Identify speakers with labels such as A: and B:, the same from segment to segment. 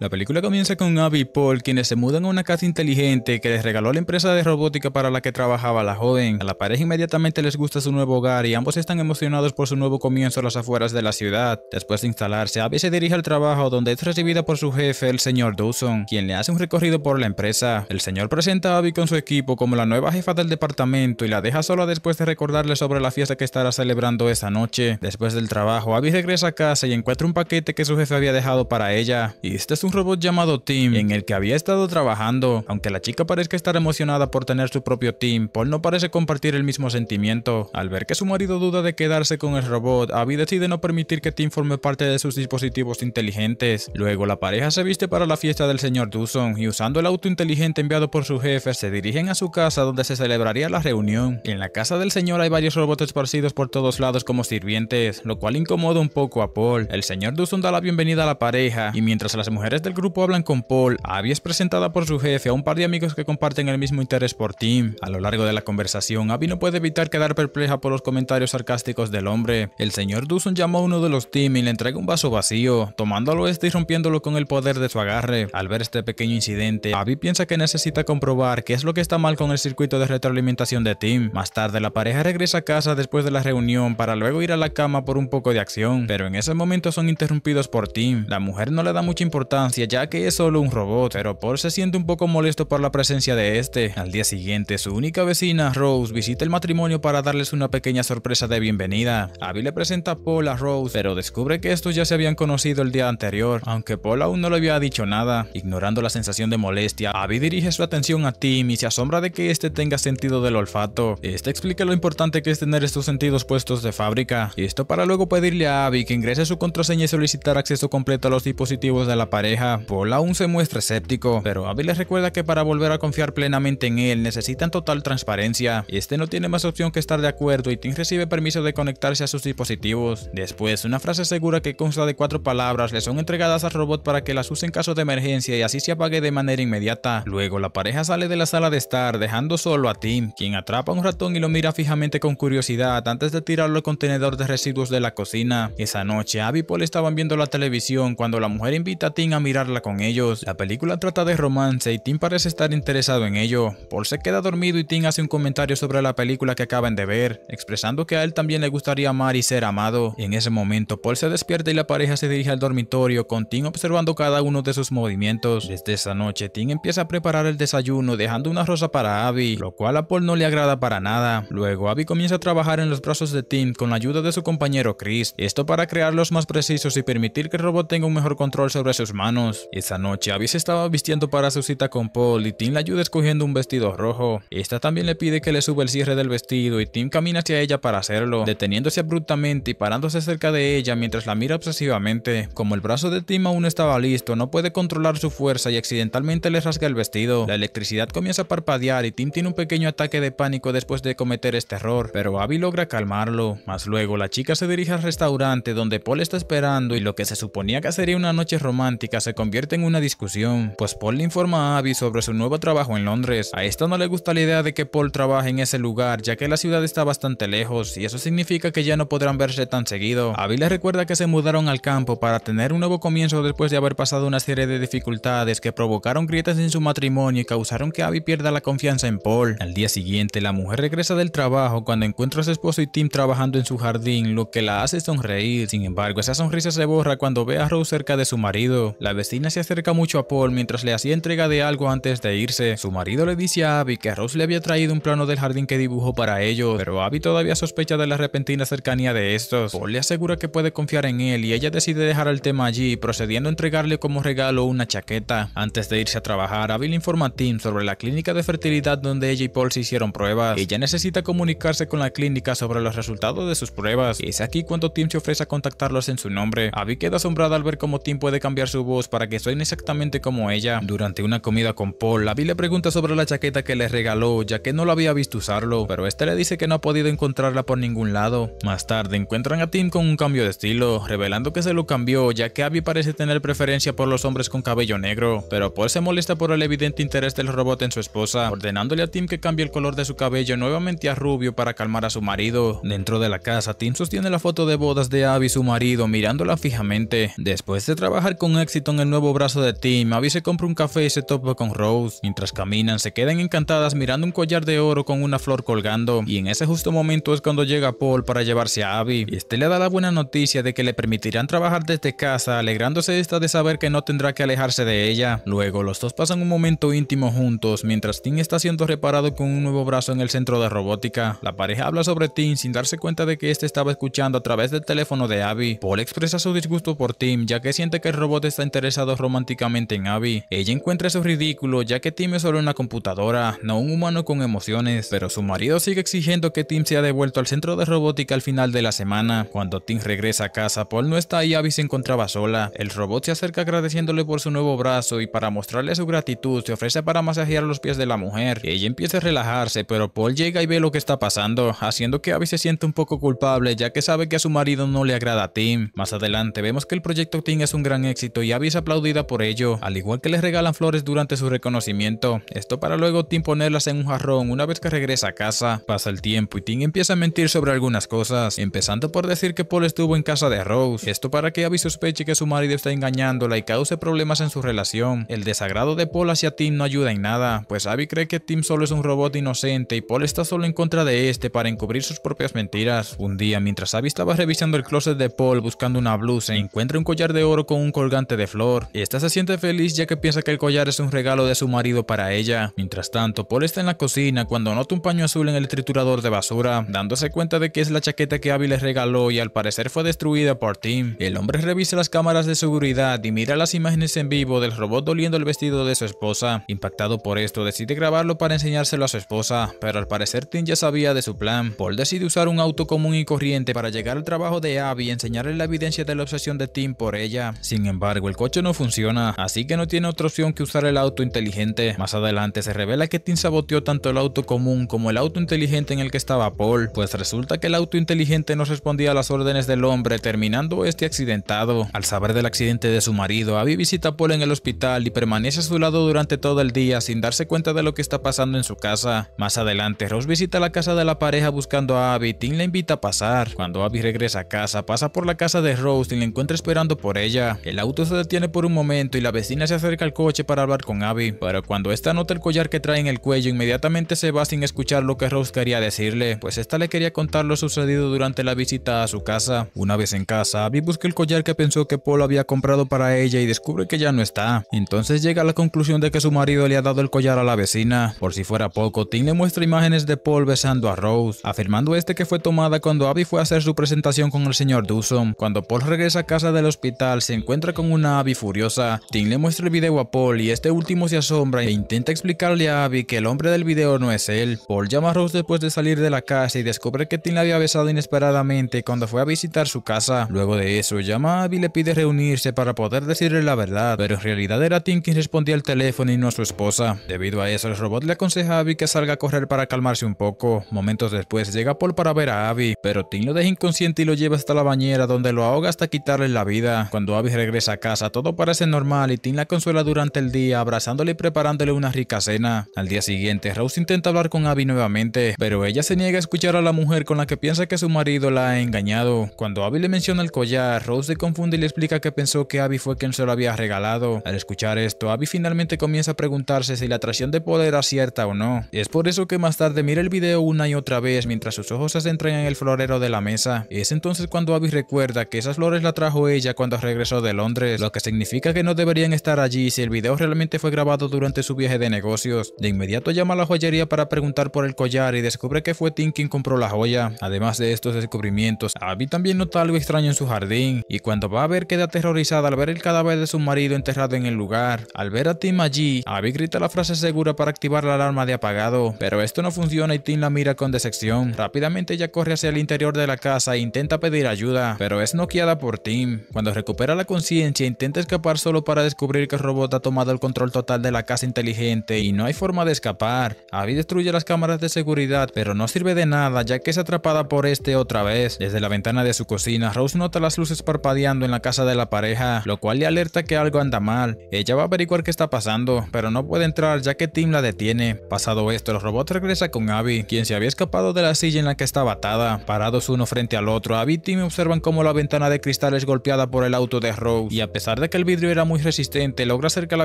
A: La película comienza con Abby y Paul, quienes se mudan a una casa inteligente que les regaló la empresa de robótica para la que trabajaba la joven. A la pareja inmediatamente les gusta su nuevo hogar y ambos están emocionados por su nuevo comienzo a las afueras de la ciudad. Después de instalarse, Abby se dirige al trabajo donde es recibida por su jefe, el señor Dawson, quien le hace un recorrido por la empresa. El señor presenta a Abby con su equipo como la nueva jefa del departamento y la deja sola después de recordarle sobre la fiesta que estará celebrando esa noche. Después del trabajo, Abby regresa a casa y encuentra un paquete que su jefe había dejado para ella. Y este es robot llamado Tim, en el que había estado trabajando. Aunque la chica parezca estar emocionada por tener su propio Tim, Paul no parece compartir el mismo sentimiento. Al ver que su marido duda de quedarse con el robot, Abby decide no permitir que Tim forme parte de sus dispositivos inteligentes. Luego la pareja se viste para la fiesta del señor duson y usando el auto inteligente enviado por su jefe se dirigen a su casa donde se celebraría la reunión. En la casa del señor hay varios robots esparcidos por todos lados como sirvientes, lo cual incomoda un poco a Paul. El señor Duson da la bienvenida a la pareja y mientras las mujeres del grupo hablan con Paul, Abby es presentada por su jefe a un par de amigos que comparten el mismo interés por Tim. A lo largo de la conversación, Abby no puede evitar quedar perpleja por los comentarios sarcásticos del hombre. El señor Duson llama a uno de los Tim y le entrega un vaso vacío, tomándolo este y rompiéndolo con el poder de su agarre. Al ver este pequeño incidente, Abby piensa que necesita comprobar qué es lo que está mal con el circuito de retroalimentación de Tim. Más tarde, la pareja regresa a casa después de la reunión para luego ir a la cama por un poco de acción, pero en ese momento son interrumpidos por Tim. La mujer no le da mucha importancia ya que es solo un robot, pero Paul se siente un poco molesto por la presencia de este. Al día siguiente, su única vecina, Rose, visita el matrimonio para darles una pequeña sorpresa de bienvenida. Abby le presenta a Paul a Rose, pero descubre que estos ya se habían conocido el día anterior, aunque Paul aún no le había dicho nada. Ignorando la sensación de molestia, Abby dirige su atención a Tim y se asombra de que este tenga sentido del olfato. Este explica lo importante que es tener estos sentidos puestos de fábrica, esto para luego pedirle a Abby que ingrese su contraseña y solicitar acceso completo a los dispositivos de la pareja Paul aún se muestra escéptico, pero Abby les recuerda que para volver a confiar plenamente en él necesitan total transparencia. Este no tiene más opción que estar de acuerdo y Tim recibe permiso de conectarse a sus dispositivos. Después, una frase segura que consta de cuatro palabras le son entregadas al robot para que las use en caso de emergencia y así se apague de manera inmediata. Luego, la pareja sale de la sala de estar, dejando solo a Tim, quien atrapa un ratón y lo mira fijamente con curiosidad antes de tirarlo al contenedor de residuos de la cocina. Esa noche, Abby y Paul estaban viendo la televisión cuando la mujer invita a Tim a mirar mirarla con ellos. La película trata de romance y Tim parece estar interesado en ello. Paul se queda dormido y Tim hace un comentario sobre la película que acaban de ver, expresando que a él también le gustaría amar y ser amado. En ese momento, Paul se despierta y la pareja se dirige al dormitorio con Tim observando cada uno de sus movimientos. Desde esa noche, Tim empieza a preparar el desayuno dejando una rosa para Abby, lo cual a Paul no le agrada para nada. Luego, Abby comienza a trabajar en los brazos de Tim con la ayuda de su compañero Chris, esto para crearlos más precisos y permitir que el robot tenga un mejor control sobre sus manos. Esa noche, Abby se estaba vistiendo para su cita con Paul y Tim la ayuda escogiendo un vestido rojo. Esta también le pide que le suba el cierre del vestido y Tim camina hacia ella para hacerlo, deteniéndose abruptamente y parándose cerca de ella mientras la mira obsesivamente. Como el brazo de Tim aún estaba listo, no puede controlar su fuerza y accidentalmente le rasga el vestido. La electricidad comienza a parpadear y Tim tiene un pequeño ataque de pánico después de cometer este error, pero Abby logra calmarlo. Más luego, la chica se dirige al restaurante donde Paul está esperando y lo que se suponía que sería una noche romántica se convierte en una discusión, pues Paul le informa a Abby sobre su nuevo trabajo en Londres. A esta no le gusta la idea de que Paul trabaje en ese lugar, ya que la ciudad está bastante lejos, y eso significa que ya no podrán verse tan seguido. Abby le recuerda que se mudaron al campo para tener un nuevo comienzo después de haber pasado una serie de dificultades que provocaron grietas en su matrimonio y causaron que Abby pierda la confianza en Paul. Al día siguiente, la mujer regresa del trabajo cuando encuentra a su esposo y Tim trabajando en su jardín, lo que la hace sonreír. Sin embargo, esa sonrisa se borra cuando ve a Rose cerca de su marido. La vecina se acerca mucho a Paul mientras le hacía entrega de algo antes de irse. Su marido le dice a Abby que Rose le había traído un plano del jardín que dibujó para ellos, pero Abby todavía sospecha de la repentina cercanía de estos. Paul le asegura que puede confiar en él y ella decide dejar el tema allí, procediendo a entregarle como regalo una chaqueta. Antes de irse a trabajar, Abby le informa a Tim sobre la clínica de fertilidad donde ella y Paul se hicieron pruebas. Ella necesita comunicarse con la clínica sobre los resultados de sus pruebas. Es aquí cuando Tim se ofrece a contactarlos en su nombre. Abby queda asombrada al ver cómo Tim puede cambiar su voz para que suene exactamente como ella. Durante una comida con Paul, Abby le pregunta sobre la chaqueta que le regaló, ya que no lo había visto usarlo, pero este le dice que no ha podido encontrarla por ningún lado. Más tarde encuentran a Tim con un cambio de estilo, revelando que se lo cambió, ya que Abby parece tener preferencia por los hombres con cabello negro, pero Paul pues se molesta por el evidente interés del robot en su esposa, ordenándole a Tim que cambie el color de su cabello nuevamente a rubio para calmar a su marido. Dentro de la casa, Tim sostiene la foto de bodas de Abby y su marido mirándola fijamente. Después de trabajar con éxito el nuevo brazo de Tim, Abby se compra un café y se topa con Rose. Mientras caminan, se quedan encantadas mirando un collar de oro con una flor colgando, y en ese justo momento es cuando llega Paul para llevarse a Abby. Y este le da la buena noticia de que le permitirán trabajar desde casa, alegrándose esta de saber que no tendrá que alejarse de ella. Luego, los dos pasan un momento íntimo juntos, mientras Tim está siendo reparado con un nuevo brazo en el centro de robótica. La pareja habla sobre Tim sin darse cuenta de que este estaba escuchando a través del teléfono de Abby. Paul expresa su disgusto por Tim, ya que siente que el robot está interesado interesados románticamente en Abby. Ella encuentra eso ridículo ya que Tim es solo una computadora, no un humano con emociones, pero su marido sigue exigiendo que Tim sea devuelto al centro de robótica al final de la semana. Cuando Tim regresa a casa, Paul no está y Abby se encontraba sola. El robot se acerca agradeciéndole por su nuevo brazo y para mostrarle su gratitud se ofrece para masajear los pies de la mujer. Ella empieza a relajarse, pero Paul llega y ve lo que está pasando, haciendo que Abby se sienta un poco culpable ya que sabe que a su marido no le agrada a Tim. Más adelante vemos que el proyecto Tim es un gran éxito y Abby aplaudida por ello, al igual que les regalan flores durante su reconocimiento, esto para luego Tim ponerlas en un jarrón una vez que regresa a casa. Pasa el tiempo y Tim empieza a mentir sobre algunas cosas, empezando por decir que Paul estuvo en casa de Rose, esto para que Abby sospeche que su marido está engañándola y cause problemas en su relación. El desagrado de Paul hacia Tim no ayuda en nada, pues Abby cree que Tim solo es un robot inocente y Paul está solo en contra de este para encubrir sus propias mentiras. Un día, mientras Abby estaba revisando el closet de Paul buscando una blusa, encuentra un collar de oro con un colgante de flores esta se siente feliz ya que piensa que el collar es un regalo de su marido para ella. Mientras tanto, Paul está en la cocina cuando nota un paño azul en el triturador de basura, dándose cuenta de que es la chaqueta que Abby le regaló y al parecer fue destruida por Tim. El hombre revisa las cámaras de seguridad y mira las imágenes en vivo del robot doliendo el vestido de su esposa. Impactado por esto, decide grabarlo para enseñárselo a su esposa, pero al parecer Tim ya sabía de su plan. Paul decide usar un auto común y corriente para llegar al trabajo de Abby y enseñarle la evidencia de la obsesión de Tim por ella. Sin embargo, el coche no funciona, así que no tiene otra opción que usar el auto inteligente. Más adelante se revela que Tim saboteó tanto el auto común como el auto inteligente en el que estaba Paul, pues resulta que el auto inteligente no respondía a las órdenes del hombre, terminando este accidentado. Al saber del accidente de su marido, Abby visita a Paul en el hospital y permanece a su lado durante todo el día sin darse cuenta de lo que está pasando en su casa. Más adelante, Rose visita la casa de la pareja buscando a Abby, Tim la invita a pasar. Cuando Abby regresa a casa, pasa por la casa de Rose y la encuentra esperando por ella. El auto se tiene por un momento y la vecina se acerca al coche para hablar con Abby, pero cuando esta nota el collar que trae en el cuello inmediatamente se va sin escuchar lo que Rose quería decirle, pues esta le quería contar lo sucedido durante la visita a su casa. Una vez en casa, Abby busca el collar que pensó que Paul había comprado para ella y descubre que ya no está. Entonces llega a la conclusión de que su marido le ha dado el collar a la vecina. Por si fuera poco, Tim le muestra imágenes de Paul besando a Rose, afirmando este que fue tomada cuando Abby fue a hacer su presentación con el señor duson Cuando Paul regresa a casa del hospital, se encuentra con una Abby furiosa. Tim le muestra el video a Paul y este último se asombra e intenta explicarle a Abby que el hombre del video no es él. Paul llama a Rose después de salir de la casa y descubre que Tim la había besado inesperadamente cuando fue a visitar su casa. Luego de eso, llama a Abby y le pide reunirse para poder decirle la verdad, pero en realidad era Tim quien respondía al teléfono y no a su esposa. Debido a eso, el robot le aconseja a Abby que salga a correr para calmarse un poco. Momentos después, llega Paul para ver a Abby, pero Tim lo deja inconsciente y lo lleva hasta la bañera donde lo ahoga hasta quitarle la vida. Cuando Abby regresa a casa, todo parece normal y Tim la consuela durante el día, abrazándole y preparándole una rica cena. Al día siguiente, Rose intenta hablar con Abby nuevamente, pero ella se niega a escuchar a la mujer con la que piensa que su marido la ha engañado. Cuando Abby le menciona el collar, Rose se confunde y le explica que pensó que Abby fue quien se lo había regalado. Al escuchar esto, Abby finalmente comienza a preguntarse si la atracción de poder era cierta o no. es por eso que más tarde mira el video una y otra vez mientras sus ojos se centran en el florero de la mesa. Es entonces cuando Abby recuerda que esas flores la trajo ella cuando regresó de Londres, lo que significa que no deberían estar allí si el video realmente fue grabado durante su viaje de negocios. De inmediato llama a la joyería para preguntar por el collar y descubre que fue Tim quien compró la joya. Además de estos descubrimientos, Abby también nota algo extraño en su jardín y cuando va a ver queda aterrorizada al ver el cadáver de su marido enterrado en el lugar. Al ver a Tim allí, Abby grita la frase segura para activar la alarma de apagado, pero esto no funciona y Tim la mira con decepción. Rápidamente ella corre hacia el interior de la casa e intenta pedir ayuda, pero es noqueada por Tim. Cuando recupera la conciencia intenta escapar solo para descubrir que el robot ha tomado el control total de la casa inteligente y no hay forma de escapar. Abby destruye las cámaras de seguridad, pero no sirve de nada ya que es atrapada por este otra vez. Desde la ventana de su cocina, Rose nota las luces parpadeando en la casa de la pareja, lo cual le alerta que algo anda mal. Ella va a averiguar qué está pasando, pero no puede entrar ya que Tim la detiene. Pasado esto, el robot regresa con Abby, quien se había escapado de la silla en la que estaba atada. Parados uno frente al otro, Abby y Tim observan cómo la ventana de cristal es golpeada por el auto de Rose, y a pesar de que el vidrio era muy resistente, logra hacer que la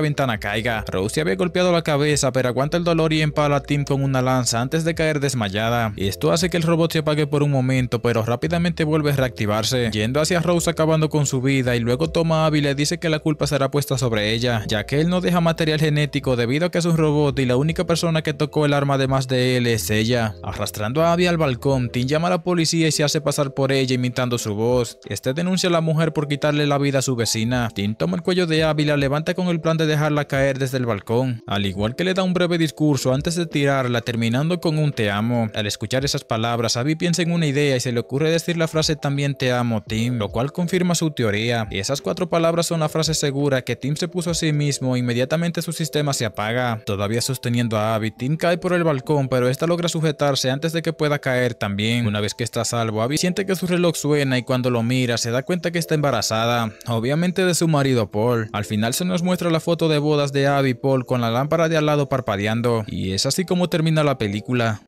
A: ventana caiga. rose se había golpeado la cabeza, pero aguanta el dolor y empala a Tim con una lanza antes de caer desmayada. y Esto hace que el robot se apague por un momento, pero rápidamente vuelve a reactivarse, yendo hacia Rose acabando con su vida y luego toma a y le dice que la culpa será puesta sobre ella, ya que él no deja material genético debido a que es un robot y la única persona que tocó el arma además de él es ella. Arrastrando a Abby al balcón, Tim llama a la policía y se hace pasar por ella imitando su voz. Este denuncia a la mujer por quitarle la vida a su vecina toma el cuello de la levanta con el plan de dejarla caer desde el balcón, al igual que le da un breve discurso antes de tirarla, terminando con un te amo. Al escuchar esas palabras, Abby piensa en una idea y se le ocurre decir la frase también te amo, Tim, lo cual confirma su teoría. Y esas cuatro palabras son la frase segura que Tim se puso a sí mismo, inmediatamente su sistema se apaga. Todavía sosteniendo a Abby, Tim cae por el balcón, pero esta logra sujetarse antes de que pueda caer también. Una vez que está a salvo, Abby siente que su reloj suena y cuando lo mira se da cuenta que está embarazada, obviamente de su marido Paul. Al final se nos muestra la foto de bodas de Abby y Paul con la lámpara de al lado parpadeando, y es así como termina la película.